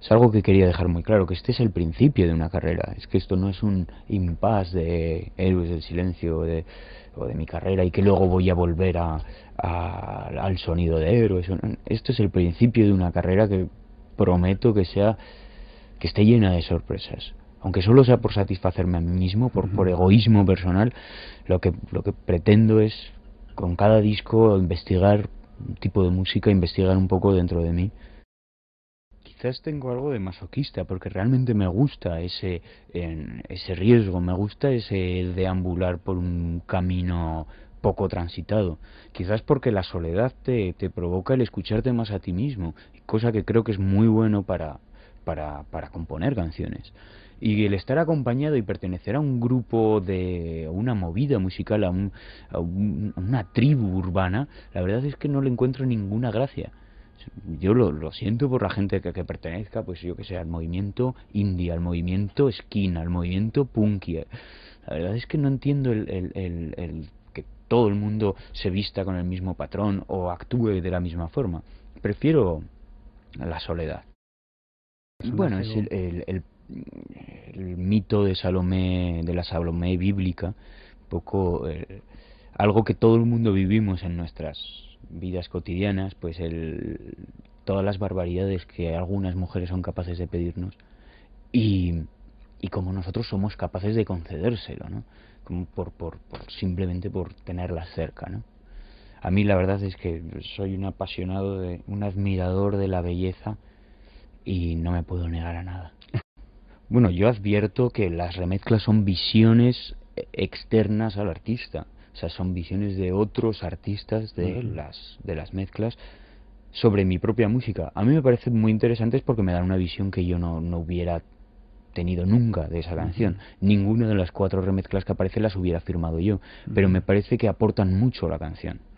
Es algo que quería dejar muy claro, que este es el principio de una carrera, es que esto no es un impasse de héroes del silencio o de mi carrera y que luego voy a volver a, al sonido de héroes. Esto es el principio de una carrera que prometo que sea que esté llena de sorpresas. Aunque solo sea por satisfacerme a mí mismo, por, egoísmo personal, lo que, lo que pretendo es con cada disco investigar un tipo de música, investigar un poco dentro de mí quizás tengo algo de masoquista, porque realmente me gusta ese, en, ese riesgo, me gusta ese deambular por un camino poco transitado. Quizás porque la soledad te, te provoca el escucharte más a ti mismo, cosa que creo que es muy bueno para, para, para componer canciones. Y el estar acompañado y pertenecer a un grupo de una movida musical, a una tribu urbana, la verdad es que no le encuentro ninguna gracia yo lo, lo, siento por la gente que, que pertenezca, pues yo que sé, al movimiento indie, al movimiento skin, al movimiento punkie La verdad es que no entiendo el, el, el, que todo el mundo se vista con el mismo patrón o actúe de la misma forma. Prefiero la soledad. bueno, es el, mito de Salomé, de la Salomé bíblica, poco eh, algo que todo el mundo vivimos en nuestras vidas cotidianas, pues el, todas las barbaridades que algunas mujeres son capaces de pedirnos y, y como nosotros somos capaces de concedérselo, ¿no? Como por, por, por simplemente por tenerlas cerca, ¿no? A mí la verdad es que soy un apasionado, de, un admirador de la belleza y no me puedo negar a nada. Bueno, yo advierto que las remezclas son visiones externas al artista. Esas son visiones de otros artistas de, las, de las mezclas sobre mi propia música. A mí me parecen muy interesantes porque me dan una visión que yo no, no hubiera tenido nunca de esa canción. Ninguna de las cuatro remezclas que aparecen las hubiera firmado yo, pero me parece que aportan mucho a la canción.